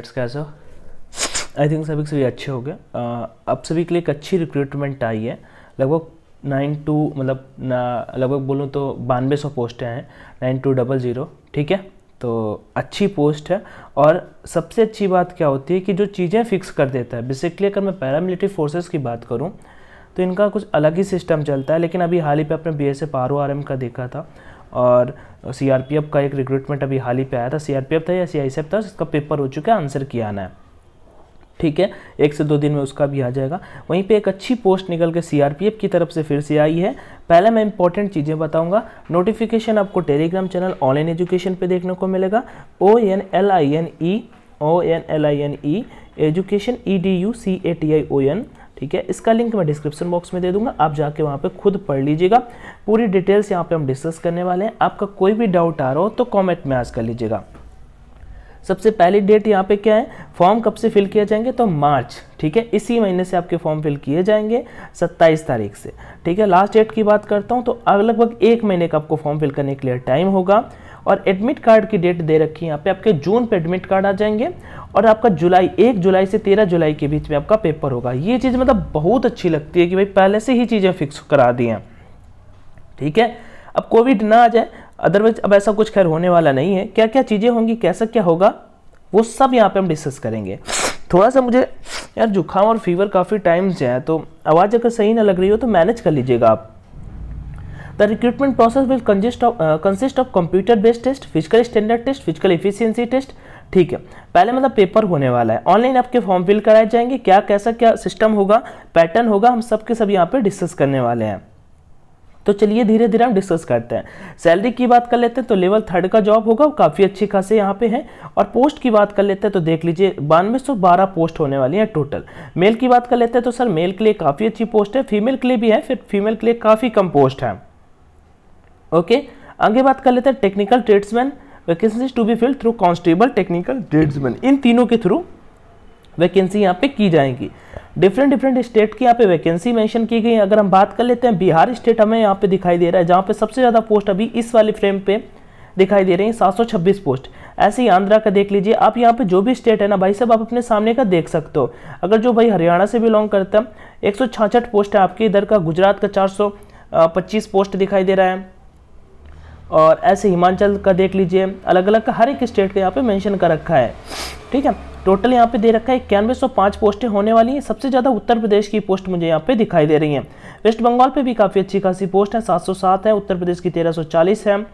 Candidates कैसा I think सभी सभी अच्छे हो गए अब सभी के लिए एक अच्छी रिक्रूटमेंट आई है लगभग नाइन टू मतलब लगभग बोलूँ तो बानवे सौ पोस्टें हैं नाइन टू डबल ज़ीरो ठीक है तो अच्छी पोस्ट है और सबसे अच्छी बात क्या होती है कि जो चीज़ें फिक्स कर देता है बेसिकली अगर मैं पैरामिलिट्री फोर्सेस की बात करूँ तो इनका कुछ अलग ही सिस्टम चलता है लेकिन अभी हाल ही पे अपने बी एस ए पारो आर एम का देखा था और सी का एक रिक्रूटमेंट अभी हाल ही पे आया था सी था या सी था इसका पेपर हो चुका है आंसर किया आना है ठीक है एक से दो दिन में उसका भी आ जाएगा वहीं पे एक अच्छी पोस्ट निकल के सी की तरफ से फिर से आई है पहले मैं इंपॉर्टेंट चीज़ें बताऊंगा नोटिफिकेशन आपको टेलीग्राम चैनल ऑनलाइन एजुकेशन पे देखने को मिलेगा O N L I N E O N L I N E education E D U C A T I O N ठीक है इसका लिंक मैं डिस्क्रिप्शन बॉक्स में दे दूंगा आप जाके वहाँ पे खुद पढ़ लीजिएगा पूरी डिटेल्स यहाँ पे हम डिस्कस करने वाले हैं आपका कोई भी डाउट आ रहा हो तो कॉमेंट में आज कर लीजिएगा सबसे पहली डेट यहाँ पे क्या है फॉर्म कब से फिल किए जाएंगे तो मार्च ठीक है इसी महीने से आपके फॉर्म फिल किए जाएंगे 27 तारीख से ठीक है लास्ट डेट की बात करता हूँ तो लगभग एक महीने का आपको फॉर्म फिल करने के लिए टाइम होगा और एडमिट कार्ड की डेट दे रखी है यहाँ पे आपके जून पे एडमिट कार्ड आ जाएंगे और आपका जुलाई एक जुलाई से तेरह जुलाई के बीच में आपका पेपर होगा ये चीज़ मतलब बहुत अच्छी लगती है कि भाई पहले से ही चीज़ें फिक्स करा दी हैं ठीक है अब कोविड ना आ जाए अदरवाइज अब ऐसा कुछ खैर होने वाला नहीं है क्या क्या चीज़ें होंगी कैसा क्या होगा वो सब यहाँ पे हम डिस्कस करेंगे थोड़ा सा मुझे यार जुकाम और फीवर काफ़ी टाइम से है तो आवाज़ अगर सही ना लग रही हो तो मैनेज कर लीजिएगा आप The recruitment process will consist of uh, consist of computer based test, physical standard test, physical efficiency test. ठीक है पहले मतलब पेपर होने वाला है ऑनलाइन आपके फॉर्म फिल कराए जाएंगे क्या कैसा क्या सिस्टम होगा पैटर्न होगा हम सब के सब यहाँ पे डिस्कस करने वाले हैं तो चलिए धीरे धीरे हम डिस्कस करते हैं सैलरी की बात कर लेते हैं तो लेवल थर्ड का जॉब होगा काफ़ी अच्छी खासे यहाँ पे है और पोस्ट की बात कर लेते हैं तो देख लीजिए बानवे सौ बारह पोस्ट होने वाली है टोटल मेल की बात कर लेते हैं तो सर मेल के लिए काफ़ी अच्छी पोस्ट है फीमेल के लिए भी है फिर फीमेल के लिए काफ़ी कम पोस्ट है ओके आगे बात कर लेते हैं technical tradesman vacancies to be filled through constable technical tradesman इन तीनों के थ्रू वैकेंसी यहाँ पे की जाएंगी डिफरेंट डिफरेंट स्टेट की यहाँ पे वैकेंसी मेंशन की गई अगर हम बात कर लेते हैं बिहार स्टेट हमें यहाँ पे दिखाई दे रहा है जहाँ पे सबसे ज़्यादा पोस्ट अभी इस वाले फ्रेम पे दिखाई दे रही है 726 पोस्ट ऐसे ही आंध्रा का देख लीजिए आप यहाँ पे जो भी स्टेट है ना भाई साहब आप अपने सामने का देख सकते हो अगर जो भाई हरियाणा से बिलोंग करता है एक पोस्ट है आपके इधर का गुजरात का चार पच्चीस पोस्ट दिखाई दे रहा है और ऐसे हिमाचल का देख लीजिए अलग अलग का हर एक स्टेट का यहाँ पे मेंशन कर रखा है ठीक है टोटल यहाँ पे दे रखा है इक्यानवे सौ पाँच पोस्टें होने वाली हैं सबसे ज़्यादा उत्तर प्रदेश की पोस्ट मुझे यहाँ पे दिखाई दे रही हैं वेस्ट बंगाल पे भी काफ़ी अच्छी खासी पोस्ट है सात सौ सात है उत्तर प्रदेश की तेरह सौ चालीस है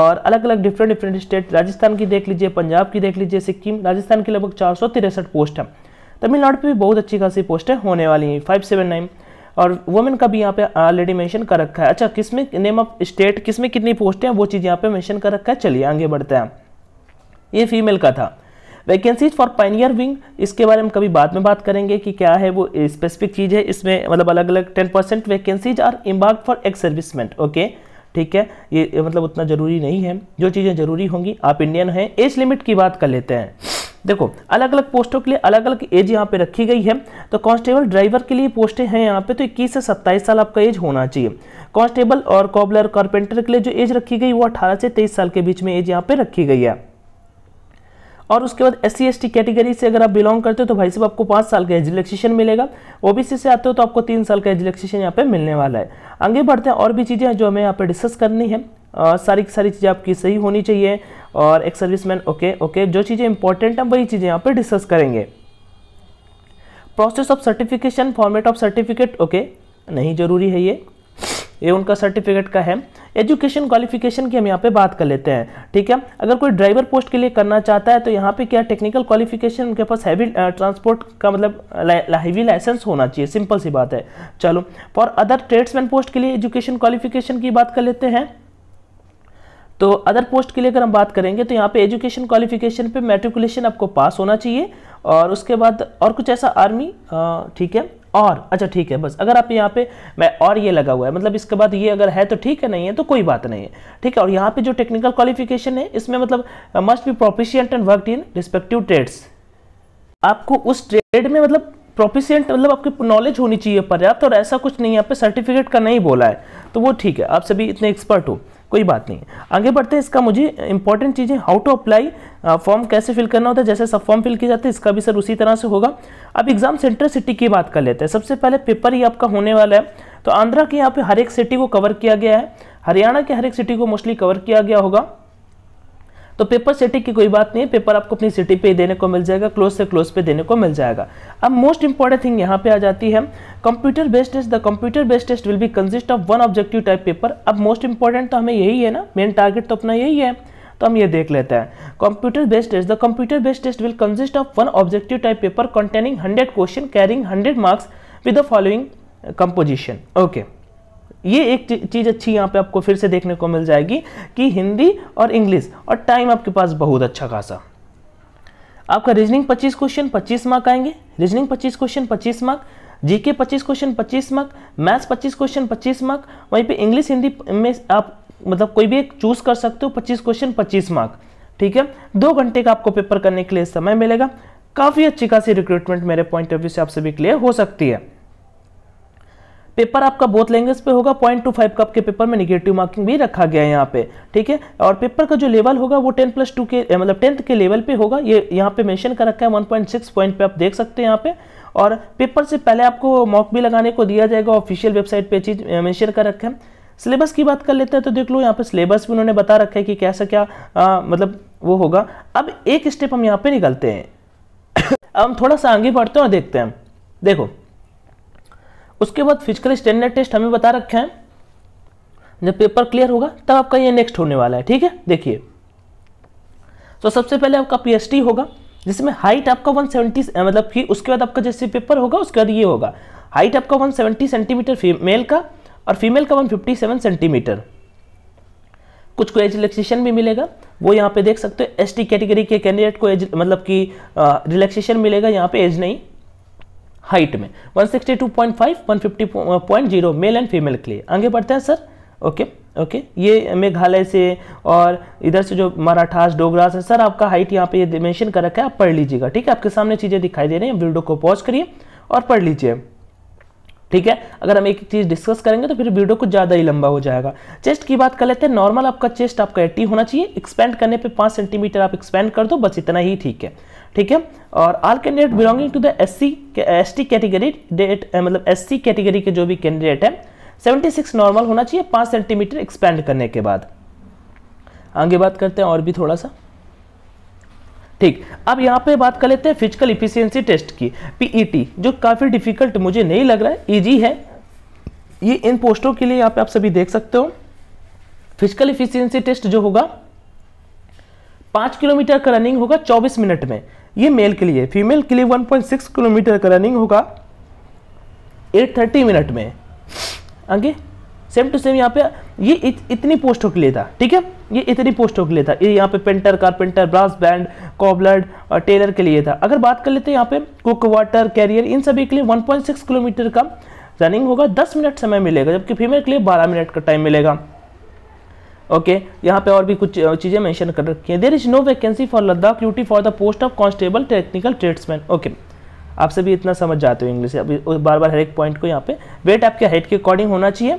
और अलग अलग डिफरेंट डिफरेंट स्टेट राजस्थान की देख लीजिए पंजाब की देख लीजिए सिक्किम राजस्थान की लगभग चार सौ तिरसठ पोस्ट है तमिलनाडु पर भी बहुत अच्छी खासी पोस्टें होने वाली हैं फाइव सेवन नाइन और वुमेन का भी यहाँ पे ऑलरेडी मेंशन कर रखा है अच्छा किसमें नेम ऑफ स्टेट किसमें कितनी पोस्ट है वो चीज़ यहाँ पे मेंशन कर रखा है चलिए आगे बढ़ते हैं ये फीमेल का था वैकेंसीज फॉर पाइनियर विंग इसके बारे में कभी बाद में बात करेंगे कि क्या है वो स्पेसिफिक चीज़ है इसमें मतलब अलग अलग ten percent vacancies are embark for ex servicemen okay ठीक है ये मतलब उतना ज़रूरी नहीं है जो चीज़ें ज़रूरी होंगी आप इंडियन हैं एज लिमिट की बात कर लेते हैं देखो अलग अलग पोस्टों के लिए अलग अलग एज यहाँ पे रखी गई है तो कांस्टेबल ड्राइवर के लिए पोस्टें हैं यहाँ पे तो 21 से 27 साल आपका एज होना चाहिए कांस्टेबल और कॉबलर कारपेंटर के लिए जो एज रखी गई वो 18 से 23 साल के बीच में एज यहाँ पे रखी गई है और उसके बाद एस सी कैटेगरी से अगर आप बिलोंग करते हो तो भाई साहब आपको पाँच साल का एज रिलेक्सेशन मिलेगा ओबीसी से आते हो तो आपको तीन साल का एज रिलेक्सेशन यहाँ पे मिलने वाला है आगे बढ़ते हैं और भी चीज़ें हैं जो हमें यहाँ पे डिस्कस करनी है आ, सारी सारी चीज़ें आपकी सही होनी चाहिए और एक सर्विसमैन ओके ओके जो चीज़ें इंपॉर्टेंट हैं वही चीज़ें यहाँ पर डिस्कस करेंगे process of certification format of certificate okay नहीं ज़रूरी है ये ये उनका सर्टिफिकेट का है एजुकेशन क्वालिफिकेशन की हम यहाँ पे बात कर लेते हैं ठीक है अगर कोई ड्राइवर पोस्ट के लिए करना चाहता है तो यहाँ पे क्या टेक्निकल क्वालिफिकेशन उनके पास हैवी ट्रांसपोर्ट का मतलब हैवी लाइसेंस होना चाहिए सिंपल सी बात है चलो फॉर अदर ट्रेड्समैन पोस्ट के लिए एजुकेशन क्वालिफिकेशन की बात कर लेते हैं तो अदर पोस्ट के लिए अगर हम बात करेंगे तो यहाँ पे एजुकेशन क्वालिफिकेशन पे मेट्रिकुलेशन आपको पास होना चाहिए और उसके बाद और कुछ ऐसा आर्मी ठीक है और अच्छा ठीक है बस अगर आप यहाँ पे मैं और ये लगा हुआ है मतलब इसके बाद ये अगर है तो ठीक है नहीं है तो कोई बात नहीं है ठीक है और यहाँ पे जो टेक्निकल क्वालिफिकेशन है इसमें मतलब must be proficient and worked in respective trades आपको उस ट्रेड में मतलब प्रोफिशियंट मतलब आपकी नॉलेज होनी चाहिए पर्याप्त और ऐसा कुछ नहीं यहाँ पे सर्टिफिकेट का नहीं बोला है तो वो ठीक है आप सभी इतने एक्सपर्ट हो कोई बात नहीं आगे बढ़ते हैं इसका मुझे इंपॉर्टेंट चीज़ें हाउ टू अप्लाई फॉर्म कैसे फिल करना होता है जैसे सब फॉर्म फिल किया जाता है इसका भी सर उसी तरह से होगा अब एग्जाम सेंटर सिटी की बात कर लेते हैं सबसे पहले पेपर ही आपका होने वाला है तो आंध्रा के यहाँ पे हर एक सिटी को कवर किया गया है हरियाणा के हर एक सिटी को मोस्टली कवर किया गया होगा तो पेपर सिटी की कोई बात नहीं है पेपर आपको अपनी सिटी पे देने को मिल जाएगा क्लोज से क्लोज पे देने को मिल जाएगा अब मोस्ट इंपॉर्टेंट थिंग यहाँ पे आ जाती है computer based test the computer based test will be consist of one objective type paper अब मोस्ट इंपॉर्टेंट तो हमें यही है ना मेन टारगेट तो अपना यही है तो हम ये देख लेते हैं computer based test the computer based test will consist of one objective type paper containing hundred question carrying hundred marks with the following composition okay ये एक चीज़ अच्छी यहाँ पे आपको फिर से देखने को मिल जाएगी कि हिंदी और इंग्लिश और टाइम आपके पास बहुत अच्छा खासा आपका रीजनिंग 25 क्वेश्चन 25 मार्क आएंगे reasoning 25 question 25 mark GK 25 question 25 mark maths 25 question 25 mark वहीं पे इंग्लिश हिंदी में आप मतलब कोई भी एक चूज़ कर सकते हो 25 क्वेश्चन 25 मार्क ठीक है दो घंटे का आपको पेपर करने के लिए समय मिलेगा काफ़ी अच्छी खासी रिक्रूटमेंट मेरे पॉइंट ऑफ व्यू से आप सभी क्लियर हो सकती है पेपर आपका बोथ लैंग्वेज पे होगा पॉइंट टू फाइव कप के पेपर में निगेटिव मार्किंग भी रखा गया है यहाँ पे ठीक है और पेपर का जो लेवल होगा वो टेन प्लस टू के मतलब टेंथ के लेवल पे होगा ये यहाँ पे मेंशन कर रखा है वन पॉइंट सिक्स पॉइंट पे आप देख सकते हैं यहाँ पे और पेपर से पहले आपको मॉक भी लगाने को दिया जाएगा ऑफिशियल वेबसाइट पर चीज़ मैंशन कर रखा है सिलेबस की बात कर लेते हैं तो देख लो यहाँ पे सिलेबस भी उन्होंने बता रखा है कि कैसा क्या आ, मतलब वो होगा अब एक स्टेप हम यहाँ पे निकलते हैं अब हम थोड़ा सा आगे बढ़ते हैं और देखते हैं देखो उसके बाद फिजिकल स्टैंडर्ड टेस्ट हमें बता रखे हैं जब पेपर क्लियर होगा तब आपका ये नेक्स्ट होने वाला है ठीक है देखिए तो सबसे पहले आपका पीएचडी होगा जिसमें हाइट आपका 170 मतलब कि उसके बाद आपका जैसे पेपर होगा उसके बाद ये होगा हाइट आपका 170 सेंटीमीटर मेल का और फीमेल का 157 सेंटीमीटर कुछ को एज रिलैक्सेशन भी मिलेगा वो यहाँ पे देख सकते हो एसटी कैटेगरी के कैंडिडेट को एज मतलब कि रिलैक्सेशन मिलेगा यहाँ पे एज नहीं हाइट में 162.5 150.0 मेल एंड फीमेल के लिए आगे बढ़ते हैं सर ओके ओके ये मेघालय से और इधर से जो मराठास डोगरास है सर आपका हाइट यहाँ पे ये मेंशन कर रखा है आप पढ़ लीजिएगा ठीक है आपके सामने चीज़ें दिखाई दे रही हैं वीडियो को पॉज करिए और पढ़ लीजिए ठीक है अगर हम एक एक चीज़ डिस्कस करेंगे तो फिर वीडियो कुछ ज़्यादा ही लंबा हो जाएगा चेस्ट की बात कर लेते हैं नॉर्मल आपका चेस्ट आपका एट्टी होना चाहिए एक्सपेंड करने पे पाँच सेंटीमीटर आप एक्सपेंड कर दो बस इतना ही ठीक है ठीक है और all candidate belonging to the S C S T category that मतलब एस सी कैटेगरी के जो भी कैंडिडेट है 76 नॉर्मल होना चाहिए 5 सेंटीमीटर एक्सपेंड करने के बाद आगे बात करते हैं और भी थोड़ा सा ठीक अब यहाँ पे बात कर लेते हैं फिजिकल इफिशियंसी टेस्ट की पीईटी e जो काफ़ी डिफिकल्ट मुझे नहीं लग रहा है ईजी है ये इन पोस्टों के लिए यहाँ पे आप सभी देख सकते हो फिजिकल इफिशियंसी टेस्ट जो होगा पाँच किलोमीटर का रनिंग होगा चौबीस मिनट में ये मेल के लिए फीमेल के लिए 1.6 किलोमीटर का रनिंग होगा 8:30 मिनट में आगे सेम टू सेम यहाँ पे ये इत, इतनी पोस्टों के लिए था ठीक है ये इतनी पोस्टों के लिए था ये यहाँ पे painter carpenter brass band cobbler और टेलर के लिए था अगर बात कर लेते हैं यहाँ पे कुक वाटर कैरियर इन सभी के लिए 1.6 किलोमीटर का रनिंग होगा 10 मिनट समय मिलेगा जबकि फीमेल के लिए 12 मिनट का टाइम मिलेगा ओके okay, यहाँ पे और भी कुछ चीज़ें मेंशन कर रखी हैं there is no vacancy for Ladakh duty for the post of constable technical tradesman okay आप सभी इतना समझ जाते हो इंग्लिश अभी बार बार हर एक पॉइंट को यहाँ पे वेट आपके हाइट के अकॉर्डिंग होना चाहिए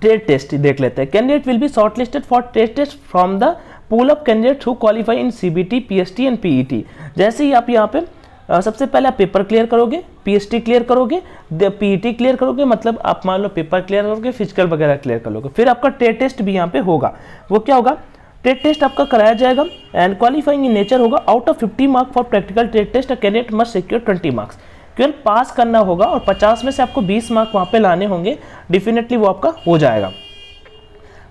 ट्रेड टेस्ट देख लेते हैं candidate will be shortlisted for trade test from the pool of candidate who qualify in C B T P S T and P T जैसे ही आप यहाँ पे सबसे पहले आप पेपर क्लियर करोगे पीएसटी क्लियर करोगे पीईटी क्लियर e करोगे मतलब आप मान लो पेपर क्लियर करोगे फिजिकल वगैरह क्लियर कर लोगे फिर आपका टेट टेस्ट भी यहाँ पे होगा वो क्या होगा टेट टेस्ट आपका कराया जाएगा एंड क्वालिफाइंग इन नेचर होगा out of fifty mark for practical टेट test candidate must secure twenty marks क्यों पास करना होगा और पचास में से आपको बीस मार्क वहाँ पर लाने होंगे डेफिनेटली वो आपका हो जाएगा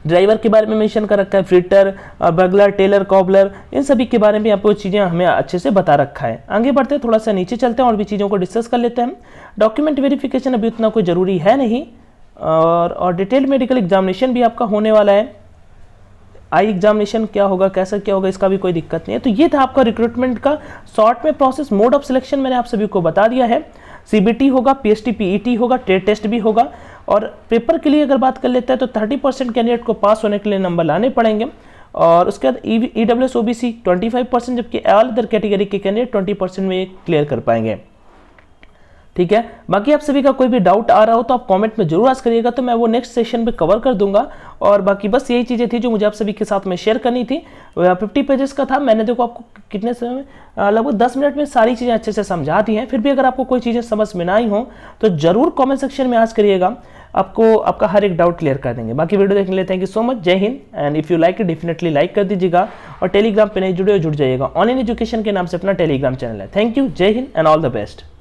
ड्राइवर के बारे में मेंशन कर रखा है फ्रिटर बगलर टेलर कॉबलर इन सभी के बारे में यहाँ पे चीज़ें हमें अच्छे से बता रखा है आगे बढ़ते हैं थोड़ा सा नीचे चलते हैं और भी चीज़ों को डिस्कस कर लेते हैं डॉक्यूमेंट वेरिफिकेशन अभी उतना कोई ज़रूरी है नहीं और और डिटेल मेडिकल एग्जामिनेशन भी आपका होने वाला है आई एग्जामिनेशन क्या होगा कैसा क्या होगा इसका भी कोई दिक्कत नहीं है तो ये था आपका रिक्रूटमेंट का शॉर्ट में प्रोसेस मोड ऑफ सिलेक्शन मैंने आप सभी को बता दिया है सीबीटी होगा पीएसटी पीईटी e होगा ट्रेड टेस्ट e भी होगा और पेपर के लिए अगर बात कर लेते हैं तो थर्टी परसेंट कैंडिडेट को पास होने के लिए नंबर लाने पड़ेंगे और उसके बाद E W S O B C twenty five percent जबकि ऑल अदर कैटेगरी के कैंडिडेट ट्वेंटी परसेंट में क्लियर कर पाएंगे ठीक है बाकी आप सभी का कोई भी डाउट आ रहा हो तो आप कमेंट में जरूर आज करिएगा तो मैं वो नेक्स्ट सेशन पे कवर कर दूंगा और बाकी बस यही चीज़ें थी जो मुझे आप सभी के साथ में शेयर करनी थी फिफ्टी पेजेस का था मैंने देखो आपको कितने समय में लगभग दस मिनट में सारी चीज़ें अच्छे से समझा दी हैं फिर भी अगर आपको कोई चीज़ें समझ में ना आई हों तो ज़रूर कॉमेंट सेक्शन में आज करिएगा आपको आपका हर एक डाउट क्लियर कर देंगे बाकी वीडियो देखने लेते thank you so much Jai Hind and if you like it definitely like कर दीजिएगा और टेलीग्राम पर नहीं जुड़े जुड़ जाइएगा ऑनलाइन एजुकेशन के नाम से अपना टेलीग्राम चैनल है thank you Jai Hind and all the best